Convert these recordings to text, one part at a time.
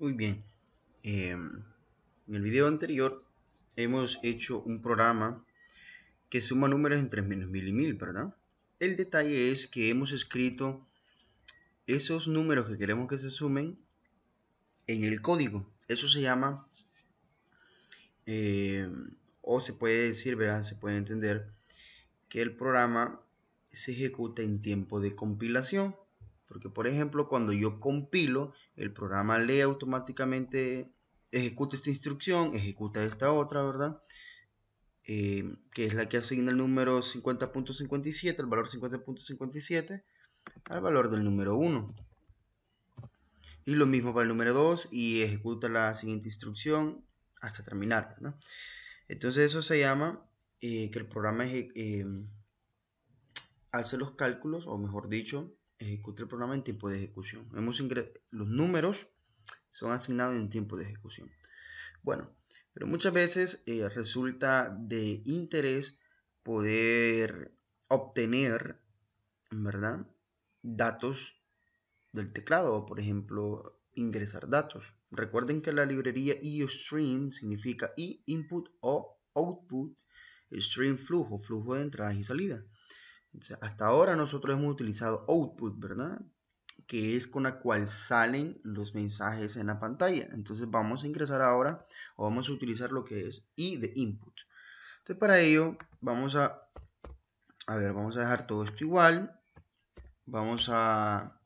Muy bien. Em, en el video anterior hemos hecho un programa que suma números entre menos mil y mil, ¿verdad? El detalle es que hemos escrito esos números que queremos que se sumen en el código. Eso se llama, em, o se puede decir, ¿verdad? Se puede entender que el programa se ejecuta en tiempo de compilación. Porque, por ejemplo, cuando yo compilo, el programa lee automáticamente, ejecuta esta instrucción, ejecuta esta otra, ¿verdad? Eh, que es la que asigna el número 50.57, el valor 50.57, al valor del número 1. Y lo mismo para el número 2 y ejecuta la siguiente instrucción hasta terminar. ¿verdad? Entonces eso se llama eh, que el programa eh, hace los cálculos, o mejor dicho, ejecutar el programa en tiempo de ejecución. los números son asignados en tiempo de ejecución. Bueno, pero muchas veces eh, resulta de interés poder obtener, ¿verdad? Datos del teclado, por ejemplo, ingresar datos. Recuerden que la librería stream significa e input o output, stream flujo, flujo de entradas y salidas hasta ahora nosotros hemos utilizado output, ¿verdad? Que es con la cual salen los mensajes en la pantalla. Entonces vamos a ingresar ahora o vamos a utilizar lo que es i de input. Entonces para ello vamos a, a ver, vamos a dejar todo esto igual. Vamos a,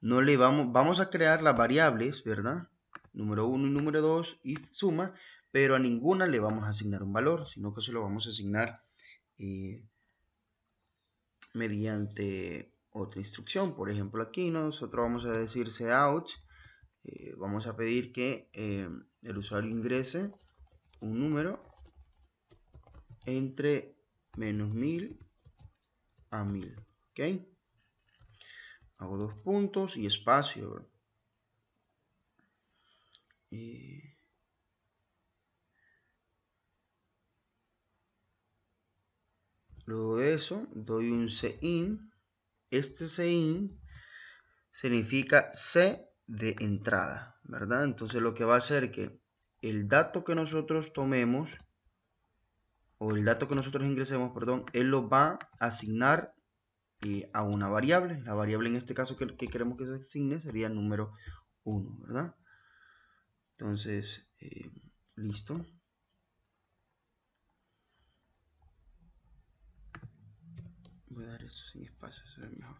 no le vamos, vamos a crear las variables, ¿verdad? Número 1 y número 2 y suma, pero a ninguna le vamos a asignar un valor, sino que se lo vamos a asignar eh, mediante otra instrucción. Por ejemplo, aquí nosotros vamos a decir out. Eh, vamos a pedir que eh, el usuario ingrese un número entre menos 1000 a 1000. ¿Ok? Hago dos puntos y espacio. Eh, Luego de eso, doy un CIN. Este CIN significa C de entrada, ¿verdad? Entonces lo que va a hacer que el dato que nosotros tomemos, o el dato que nosotros ingresemos, perdón, él lo va a asignar eh, a una variable. La variable en este caso que, queremos que se asigne sería el número 1, ¿verdad? Entonces, eh, listo. sin espacio se ve mejor.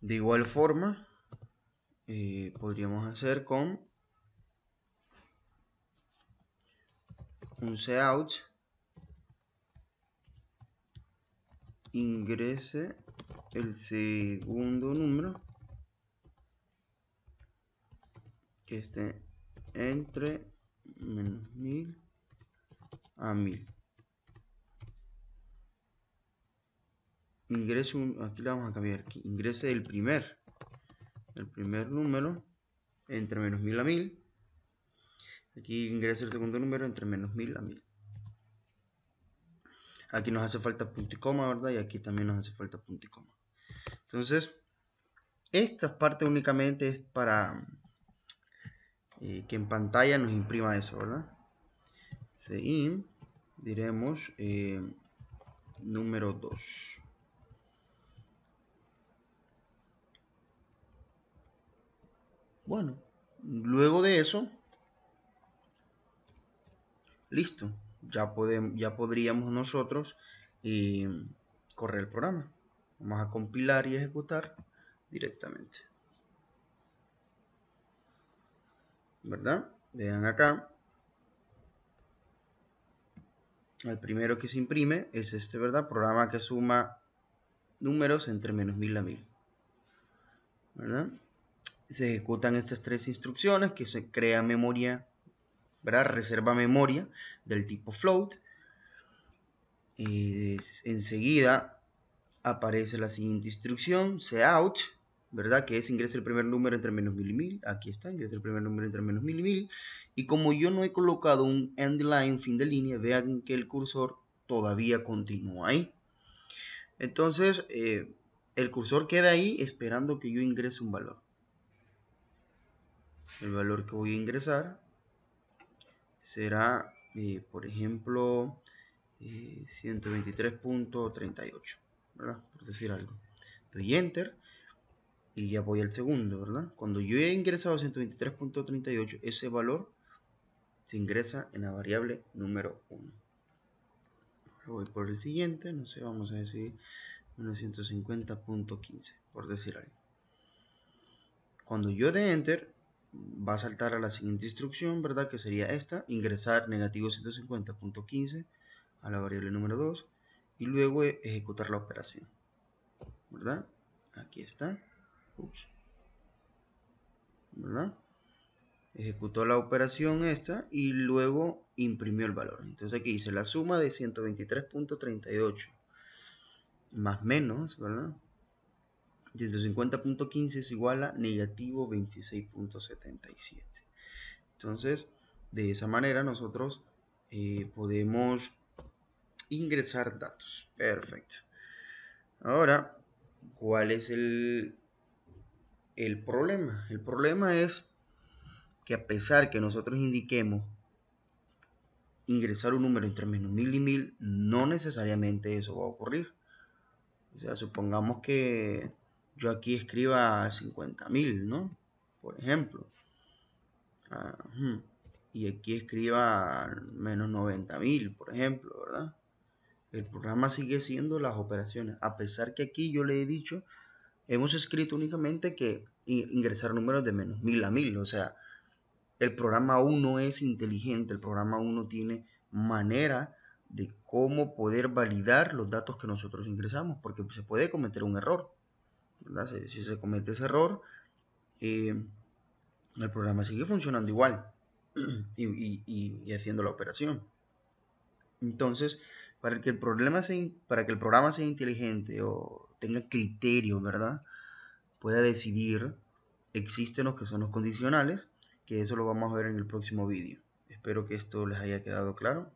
De igual forma, eh, podríamos hacer con un cout ingrese el segundo número que esté entre menos mil a mil ingrese aquí vamos a cambiar, ingrese el primer, el primer número entre menos mil a 1000. Aquí ingrese el segundo número entre menos 1000 a 1000. Aquí nos hace falta punto y coma, ¿verdad? Y aquí también nos hace falta punto y coma. Entonces, esta parte únicamente es para eh, que en pantalla nos imprima eso, ¿verdad? diremos eh, número 2. Bueno, luego de eso, listo. Ya, podemos, ya podríamos nosotros eh, correr el programa. Vamos a compilar y ejecutar directamente. ¿Verdad? Vean acá. El primero que se imprime es este, ¿verdad? Programa que suma números entre menos mil a 1000. ¿Verdad? se ejecutan estas tres instrucciones que se crea memoria, ¿verdad? reserva memoria del tipo float. enseguida aparece la siguiente instrucción, out ¿verdad? que es ingresa el primer número entre menos mil y mil. Aquí está, ingresa el primer número entre menos mil y mil. Y como yo no he colocado un end line, fin de línea, vean que el cursor todavía continúa ahí. Entonces, eh, el cursor queda ahí esperando que yo ingrese un valor el valor que voy a ingresar será, eh, por ejemplo, 123.38, eh, ¿verdad? Por decir algo. Doy Enter y ya voy al segundo, ¿verdad? Cuando yo he ingresado 123.38, ese valor se ingresa en la variable número 1. Voy por el siguiente, no sé, vamos a decir 150.15, por decir algo. Cuando yo de Enter, va a saltar a la siguiente instrucción, ¿verdad? Que sería esta, ingresar negativo 150.15 a la variable número 2 y luego e, ejecutar la operación, ¿verdad? Aquí está, ¿verdad? Ejecutó la operación esta y luego imprimió el valor. Entonces aquí dice la suma de 123.38 más menos, ¿verdad? 150.15 es igual a negativo 26.77. Entonces, de esa manera nosotros eh, podemos ingresar datos. Perfecto. Ahora, ¿cuál es el, el problema? El problema es que a pesar que nosotros indiquemos ingresar un número entre menos 1000 y 1000, no necesariamente eso va a ocurrir. O sea, supongamos que yo aquí escriba 50.000, ¿no? Por ejemplo. Ah, y aquí escriba menos 90.000, por ejemplo, ¿verdad? El programa sigue siendo las operaciones, a pesar que aquí yo le he dicho, hemos escrito únicamente que ingresar números de menos 1000 a 1000, o sea, el programa 1 es inteligente, el programa 1 tiene manera de cómo poder validar los datos que nosotros ingresamos, porque se puede cometer un error. Si, se comete ese error, eh, el programa sigue funcionando igual y, haciendo la operación. Entonces, para que el, problema sea, para que el programa sea inteligente o tenga criterio, ¿verdad? Pueda decidir, existen los que son los condicionales, que eso lo vamos a ver en el próximo vídeo. Espero que esto les haya quedado claro.